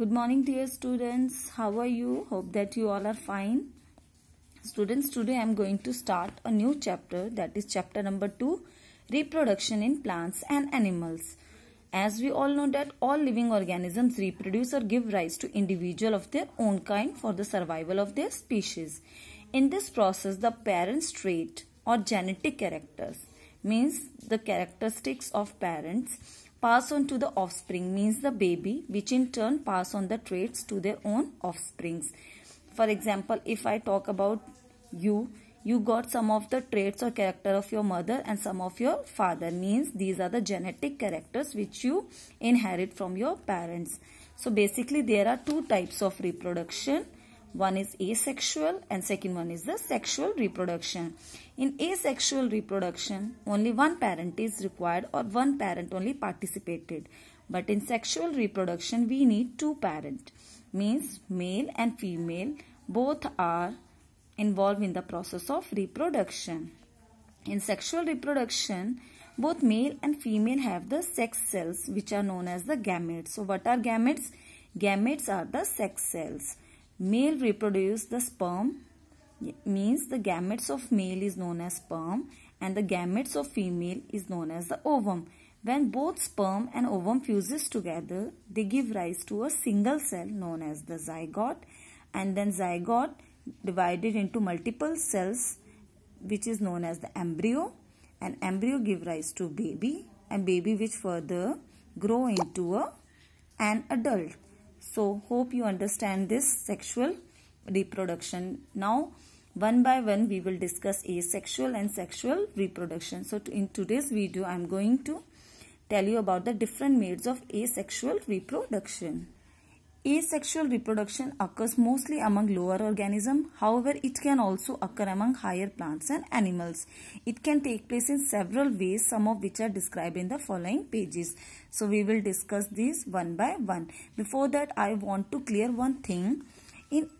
good morning dear students how are you hope that you all are fine students today i'm going to start a new chapter that is chapter number 2 reproduction in plants and animals as we all know that all living organisms reproduce or give rise to individual of their own kind for the survival of their species in this process the parents trait or genetic characters means the characteristics of parents pass on to the offspring means the baby which in turn pass on the traits to their own offsprings. For example, if I talk about you, you got some of the traits or character of your mother and some of your father means these are the genetic characters which you inherit from your parents. So basically there are two types of reproduction one is asexual and second one is the sexual reproduction. In asexual reproduction, only one parent is required or one parent only participated. But in sexual reproduction, we need two parent. Means male and female both are involved in the process of reproduction. In sexual reproduction, both male and female have the sex cells which are known as the gametes. So what are gametes? Gametes are the sex cells. Male reproduce the sperm means the gametes of male is known as sperm and the gametes of female is known as the ovum. When both sperm and ovum fuses together, they give rise to a single cell known as the zygote and then zygote divided into multiple cells which is known as the embryo and embryo give rise to baby and baby which further grow into a, an adult. So hope you understand this sexual reproduction. Now one by one we will discuss asexual and sexual reproduction. So in today's video I am going to tell you about the different modes of asexual reproduction. Asexual reproduction occurs mostly among lower organisms. However, it can also occur among higher plants and animals. It can take place in several ways, some of which are described in the following pages. So, we will discuss these one by one. Before that, I want to clear one thing. In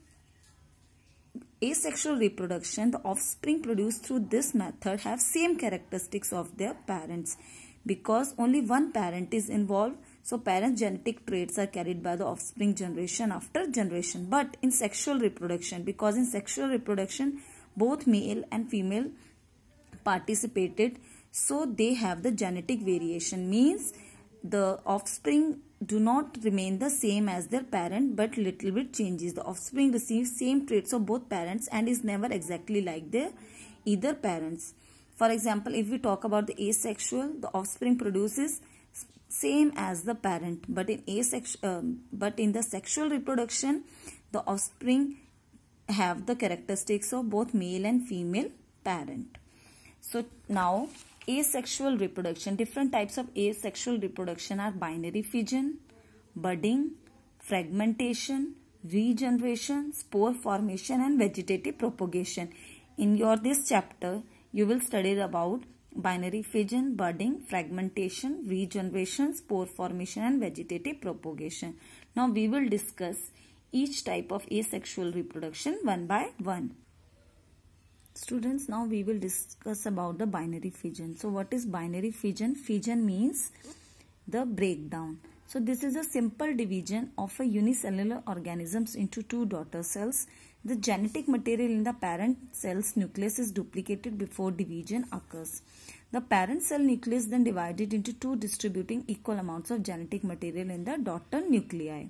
asexual reproduction, the offspring produced through this method have same characteristics of their parents. Because only one parent is involved, so parents' genetic traits are carried by the offspring generation after generation. But in sexual reproduction, because in sexual reproduction, both male and female participated, so they have the genetic variation. Means the offspring do not remain the same as their parent but little bit changes. The offspring receives same traits of both parents and is never exactly like their either parents. For example, if we talk about the asexual, the offspring produces same as the parent but in asexual um, but in the sexual reproduction the offspring have the characteristics of both male and female parent so now asexual reproduction different types of asexual reproduction are binary fission budding fragmentation regeneration spore formation and vegetative propagation in your this chapter you will study about binary fission, budding, fragmentation, regeneration, spore formation and vegetative propagation. Now we will discuss each type of asexual reproduction one by one. Students, now we will discuss about the binary fission. So what is binary fission? Fission means the breakdown. So this is a simple division of a unicellular organisms into two daughter cells the genetic material in the parent cell's nucleus is duplicated before division occurs. The parent cell nucleus then divided into two distributing equal amounts of genetic material in the daughter nuclei.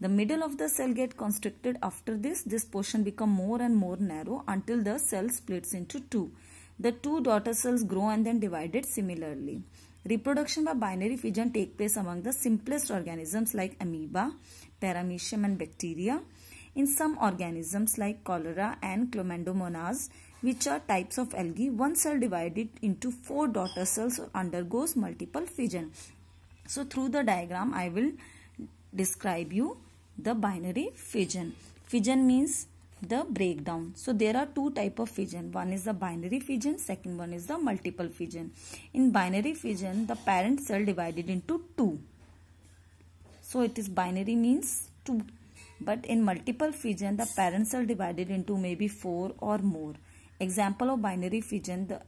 The middle of the cell gets constricted after this. This portion becomes more and more narrow until the cell splits into two. The two daughter cells grow and then divided similarly. Reproduction by binary fission take place among the simplest organisms like amoeba, paramecium and bacteria. In some organisms like cholera and chlamydomonas, which are types of algae, one cell divided into four daughter cells undergoes multiple fission. So through the diagram, I will describe you the binary fission. Fission means the breakdown. So there are two type of fission. One is the binary fission, second one is the multiple fission. In binary fission, the parent cell divided into two. So it is binary means two but in multiple fission, the parents are divided into maybe four or more. Example of binary fission, the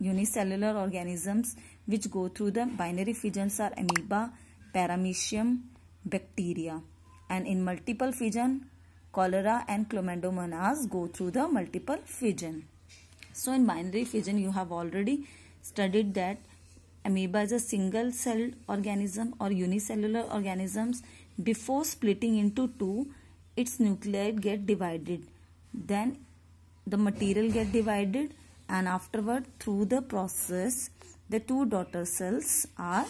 unicellular organisms which go through the binary fissions are amoeba, paramecium, bacteria. And in multiple fission, cholera and chlamydomonas go through the multiple fission. So in binary fission, you have already studied that amoeba is a single-celled organism or unicellular organisms before splitting into two, its nuclei get divided. Then the material get divided and afterward through the process the two daughter cells are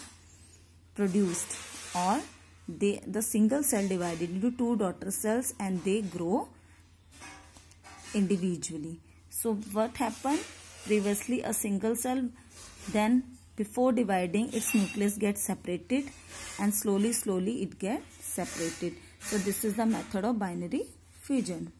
produced or they the single cell divided into two daughter cells and they grow individually so what happened previously a single cell then before dividing its nucleus gets separated and slowly slowly it gets separated so this is the method of binary fusion